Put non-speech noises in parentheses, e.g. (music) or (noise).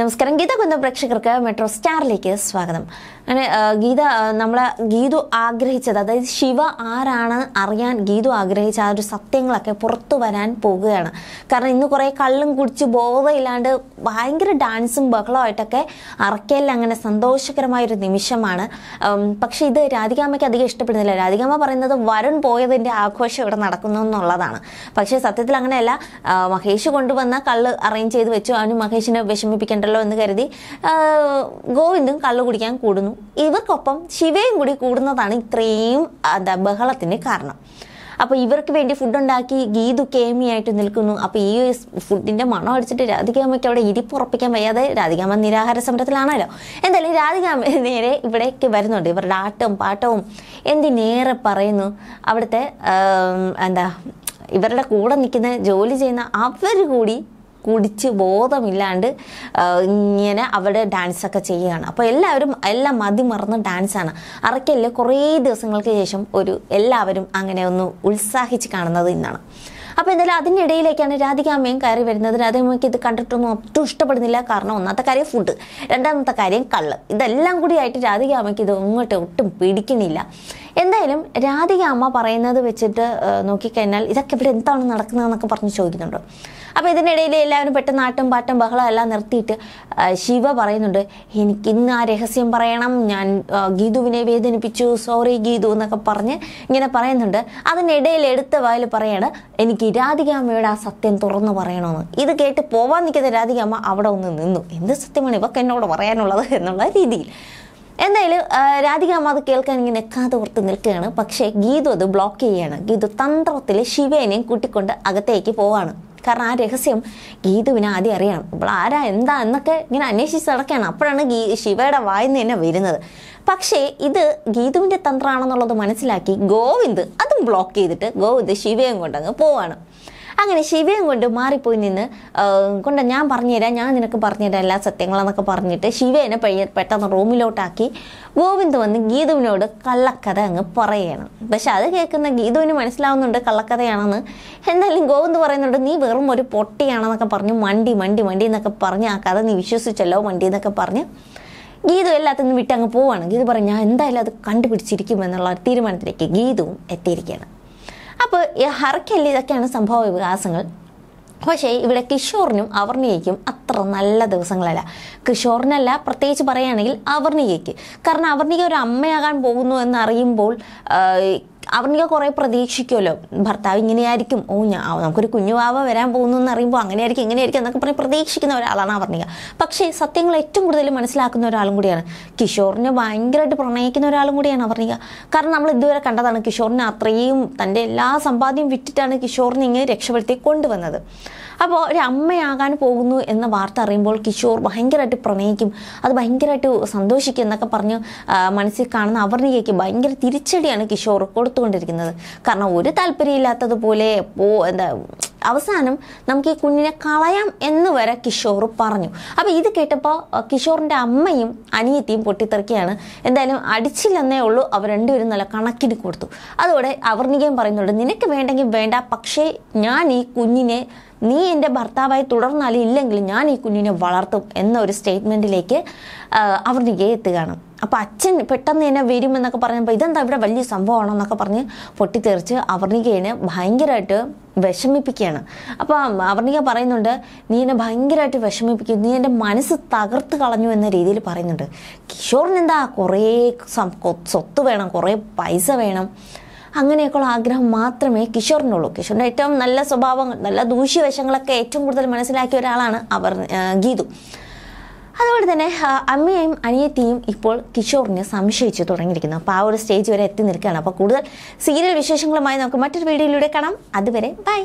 നമസ്കാരം ഗീത കുന്ന പ്രേക്ഷകർക്ക് മെട്രോ സ്റ്റാറിലേക്ക് സ്വാഗതം അങ്ങനെ ഗീത നമ്മളെ ഗീതു ആഗ്രഹിച്ചത് അതായത് ശിവ ആരാണ് അറിയാൻ ഗീതു ആഗ്രഹിച്ച ആ ഒരു സത്യങ്ങളൊക്കെ പുറത്തു വരാൻ പോകുകയാണ് കാരണം ഇന്ന് കുറേ കള്ളും കുടിച്ച് ബോധമില്ലാണ്ട് ഭയങ്കര ഡാൻസും ബഹളമായിട്ടൊക്കെ അറക്കലിൽ അങ്ങനെ സന്തോഷകരമായൊരു നിമിഷമാണ് പക്ഷേ ഇത് രാധികാമ്മയ്ക്ക് അധികം ഇഷ്ടപ്പെടുന്നില്ല രാധികാമ്മ പറയുന്നത് വരുൺ പോയതിൻ്റെ ആഘോഷം ഇവിടെ നടക്കുന്നു എന്നുള്ളതാണ് പക്ഷേ സത്യത്തിൽ അങ്ങനെയല്ല മഹേഷ് കൊണ്ടുവന്ന കള്ള് അറേഞ്ച് ചെയ്ത് വെച്ചു അവന് മഹേഷിനെ വിഷമിപ്പിക്കേണ്ട ഉണ്ടല്ലോ എന്ന് കരുതി ഗോവിന്ദും കള്ളു കുടിക്കാൻ കൂടുന്നു ഇവർക്കൊപ്പം ശിവയും കൂടി കൂടുന്നതാണ് ഇത്രയും എന്താ ബഹളത്തിൻ്റെ കാരണം അപ്പോൾ ഇവർക്ക് വേണ്ടി ഫുഡ് ഉണ്ടാക്കി ഗീതു കേമിയായിട്ട് നിൽക്കുന്നു അപ്പോൾ ഈ ഫുഡിൻ്റെ മണം അടിച്ചിട്ട് രാധികാമയ്ക്ക് അവിടെ ഇരിപ്പുറപ്പിക്കാൻ വയ്യാതെ രാധികാമ നിരാഹാര സമരത്തിലാണല്ലോ എന്തായാലും രാധികാമ (laughs) നേരെ ഇവിടേക്ക് വരുന്നുണ്ട് ഇവരുടെ ആട്ടവും പാട്ടവും എന്തിനേറെ പറയുന്നു അവിടുത്തെ എന്താ ഇവരുടെ കൂടെ നിൽക്കുന്ന ജോലി ചെയ്യുന്ന അവർ കൂടി കുടിച്ച് ബോധമില്ലാണ്ട് ഇങ്ങനെ അവിടെ ഡാൻസൊക്കെ ചെയ്യുകയാണ് അപ്പോൾ എല്ലാവരും എല്ലാം മതി മറന്ന് ഡാൻസാണ് അറക്കല്ല് കുറേ ദിവസങ്ങൾക്ക് ശേഷം ഒരു എല്ലാവരും അങ്ങനെ ഒന്ന് ഉത്സാഹിച്ച് കാണുന്നത് ഇന്നാണ് അപ്പോൾ എന്തായാലും അതിനിടയിലേക്കാണ് രാധിക അമ്മയും കയറി വരുന്നത് രാധികമ്മയ്ക്ക് ഇത് കണ്ടിട്ടൊന്നും ഒട്ടും ഇഷ്ടപ്പെടുന്നില്ല കാരണം ഒന്നാമത്തെ കാര്യം ഫുഡ് രണ്ടാമത്തെ കാര്യം കള്ള് ഇതെല്ലാം കൂടി ആയിട്ട് രാധിക അമ്മയ്ക്ക് ഇത് ഇങ്ങോട്ട് ഒട്ടും പിടിക്കുന്നില്ല എന്തായാലും രാധിക അമ്മ പറയുന്നത് വെച്ചിട്ട് നോക്കിക്കഴിഞ്ഞാൽ ഇതൊക്കെ ഇവിടെ എന്താണ് നടക്കുന്നതെന്നൊക്കെ പറഞ്ഞ് ചോദിക്കുന്നുണ്ട് അപ്പോൾ ഇതിനിടയിൽ എല്ലാവരും പെട്ടെന്ന് നാട്ടും പാട്ടും ബഹളം എല്ലാം നിർത്തിയിട്ട് ശിവ പറയുന്നുണ്ട് എനിക്ക് ഇന്ന് ആ രഹസ്യം പറയണം ഞാൻ ഗീതുവിനെ വേദനിപ്പിച്ചു സോറി ഗീതു എന്നൊക്കെ പറഞ്ഞ് ഇങ്ങനെ പറയുന്നുണ്ട് അതിനിടയിൽ എടുത്ത വായിൽ പറയാണ് എനിക്ക് അമ്മയുടെ ആ സത്യം തുറന്നു പറയണമെന്ന് ഇത് കേട്ട് പോവാൻ നിൽക്കുന്ന അമ്മ അവിടെ ഒന്ന് നിന്നു എന്ത് സത്യമാണ് ഇവക്കെന്നോട് എന്നോട് പറയാനുള്ളത് എന്നുള്ള രീതിയിൽ എന്തായാലും രാധിക അമ്മ അത് കേൾക്കാൻ ഇങ്ങനെ എക്കാതെ ഓർത്ത് നിൽക്കുകയാണ് പക്ഷേ ഗീതു അത് ബ്ലോക്ക് ചെയ്യുകയാണ് ഗീതു തന്ത്രത്തിൽ ശിവേനെയും കൂട്ടിക്കൊണ്ട് അകത്തേക്ക് പോവാണ് കാരണം ആ രഹസ്യം ഗീതുവിനെ ആദ്യം അറിയണം അപ്പോൾ ആരാ എന്താ എന്നൊക്കെ ഇങ്ങനെ അന്വേഷിച്ച് നടക്കുകയാണ് അപ്പോഴാണ് ഗീ ശിവയുടെ വായിന്ന് തന്നെ വരുന്നത് പക്ഷേ ഇത് ഗീതുവിൻ്റെ തന്ത്രമാണെന്നുള്ളത് മനസ്സിലാക്കി ഗോവിന്ദ് അതും ബ്ലോക്ക് ചെയ്തിട്ട് ഗോവിന്ദ് ശിവയും കൊണ്ടങ്ങ് പോവാണ് അങ്ങനെ ശിവയും കൊണ്ട് മാറിപ്പോയി നിന്ന് കൊണ്ട ഞാൻ പറഞ്ഞുതരാം ഞാൻ നിനക്ക് പറഞ്ഞുതരാം എല്ലാ സത്യങ്ങളെന്നൊക്കെ പറഞ്ഞിട്ട് ശിവേനെ പെട്ടെന്ന് റൂമിലോട്ടാക്കി ഗോവിന്ദ് വന്ന് ഗീതുവിനോട് കള്ളക്കഥ അങ്ങ് പറയണം പക്ഷെ അത് കേൾക്കുന്ന ഗീതുവിന് മനസ്സിലാവുന്നുണ്ട് കള്ളക്കഥയാണെന്ന് എന്തായാലും ഗോവിന്ദ് പറയുന്നുണ്ട് നീ വെറും ഒരു പൊട്ടിയാണെന്നൊക്കെ പറഞ്ഞു മണ്ടി മണ്ടി മണ്ടി എന്നൊക്കെ പറഞ്ഞ് ആ കഥ നീ വിശ്വസിച്ചല്ലോ മണ്ടി എന്നൊക്കെ പറഞ്ഞ് ഗീതു എല്ലാത്തിനും വിട്ടങ്ങ് പോവാണ് ഗീതു പറഞ്ഞു ഞാൻ എന്തായാലും അത് കണ്ടുപിടിച്ചിരിക്കും എന്നുള്ള തീരുമാനത്തിലേക്ക് ഗീതുവും എത്തിയിരിക്കുകയാണ് അപ്പോൾ ഹർക്കല്ലി ഇതൊക്കെയാണ് സംഭവ വികാസങ്ങൾ പക്ഷേ ഇവിടെ കിഷോറിനും അവർണികയ്ക്കും അത്ര നല്ല ദിവസങ്ങളല്ല കിഷോറിനല്ല പ്രത്യേകിച്ച് പറയുകയാണെങ്കിൽ അവർണികയ്ക്ക് കാരണം അവർണിക ഒരു അമ്മയാകാൻ പോകുന്നു എന്നറിയുമ്പോൾ അവർക്ക് കുറെ പ്രതീക്ഷിക്കുമല്ലോ ഭർത്താവ് ഇങ്ങനെയായിരിക്കും ഓ ഞാൻ നമുക്കൊരു കുഞ്ഞുവാവ വരാൻ പോകുന്നു എന്ന് അറിയുമ്പോൾ അങ്ങനെയായിരിക്കും ഇങ്ങനെയായിരിക്കും എന്നൊക്കെ പറഞ്ഞ് പ്രതീക്ഷിക്കുന്ന ഒരാളാണ് അവർണിക പക്ഷേ സത്യങ്ങൾ ഏറ്റവും കൂടുതൽ മനസ്സിലാക്കുന്ന ഒരാളും കൂടിയാണ് കിഷോറിനെ ഭയങ്കരമായിട്ട് പ്രണയിക്കുന്ന ഒരാളും കൂടിയാണ് അവർണിക കാരണം നമ്മൾ ഇതുവരെ കണ്ടതാണ് കിഷോറിനെ അത്രയും തൻ്റെ എല്ലാ സമ്പാദ്യം വിറ്റിട്ടാണ് കിഷോറിനെ ഇങ്ങനെ രക്ഷപ്പെടുത്തി കൊണ്ടുവന്നത് അപ്പോൾ ഒരു അമ്മയാകാൻ പോകുന്നു എന്ന വാർത്ത അറിയുമ്പോൾ കിഷോർ ഭയങ്കരമായിട്ട് പ്രണയിക്കും അത് ഭയങ്കരമായിട്ട് സന്തോഷിക്കും എന്നൊക്കെ പറഞ്ഞ് മനസ്സിൽ കാണുന്ന അവർണികയ്ക്ക് ഭയങ്കര തിരിച്ചടിയാണ് കിഷോർ കൊടുത്തുകൊണ്ടിരിക്കുന്നത് കാരണം ഒരു താല്പര്യമില്ലാത്തതുപോലെ പോ എന്താ അവസാനം നമുക്ക് ഈ കുഞ്ഞിനെ കളയാം എന്ന് വരെ കിഷോർ പറഞ്ഞു അപ്പോൾ ഇത് കേട്ടപ്പോൾ കിഷോറിൻ്റെ അമ്മയും അനിയത്തിയും പൊട്ടിത്തെറിക്കുകയാണ് എന്തായാലും അടിച്ചില്ലെന്നേ ഉള്ളൂ അവർ രണ്ടുപേരും നല്ല കണക്കിന് കൊടുത്തു അതോടെ അവർണികയും പറയുന്നുണ്ട് നിനക്ക് വേണ്ടെങ്കിൽ വേണ്ട പക്ഷേ ഞാൻ ഈ കുഞ്ഞിനെ നീ എൻ്റെ ഭർത്താവായി തുടർന്നാലും ഇല്ലെങ്കിൽ ഞാൻ ഈ കുഞ്ഞിനെ വളർത്തും എന്നൊരു സ്റ്റേറ്റ്മെൻറ്റിലേക്ക് അവർ എത്തുകയാണ് അപ്പോൾ അച്ഛൻ പെട്ടെന്ന് തന്നെ വരുമെന്നൊക്കെ പറഞ്ഞപ്പോൾ ഇതെന്താ ഇവിടെ വലിയ സംഭവമാണെന്നൊക്കെ പറഞ്ഞ് പൊട്ടിത്തെറിച്ച് അവർണികേനെ ഭയങ്കരമായിട്ട് വിഷമിപ്പിക്കുകയാണ് അപ്പോൾ അവർണിക പറയുന്നുണ്ട് നീ എന്നെ ഭയങ്കരമായിട്ട് വിഷമിപ്പിക്കും നീ എൻ്റെ മനസ്സ് തകർത്ത് കളഞ്ഞു എന്ന രീതിയിൽ പറയുന്നുണ്ട് കിഷോറിന് എന്താ കുറേ സ്വത്ത് വേണം കുറേ പൈസ വേണം അങ്ങനെയൊക്കെയുള്ള ആഗ്രഹം മാത്രമേ കിഷോറിനുള്ളൂ കിഷോറിൻ്റെ ഏറ്റവും നല്ല സ്വഭാവങ്ങൾ നല്ല ദൂഷ്യവശങ്ങളൊക്കെ ഏറ്റവും കൂടുതൽ മനസ്സിലാക്കിയ ഒരാളാണ് അവർ ഗീതു അതുപോലെ തന്നെ അമ്മയും അനിയത്തിയും ഇപ്പോൾ കിഷോറിനെ സംശയിച്ചു തുടങ്ങിയിരിക്കുന്നു അപ്പോൾ ആ ഒരു സ്റ്റേജ് വരെ എത്തി നിൽക്കുകയാണ് അപ്പോൾ കൂടുതൽ സീരിയൽ വിശേഷങ്ങളുമായി നമുക്ക് മറ്റൊരു വീഡിയോയിലൂടെ കാണാം അതുവരെ ബൈ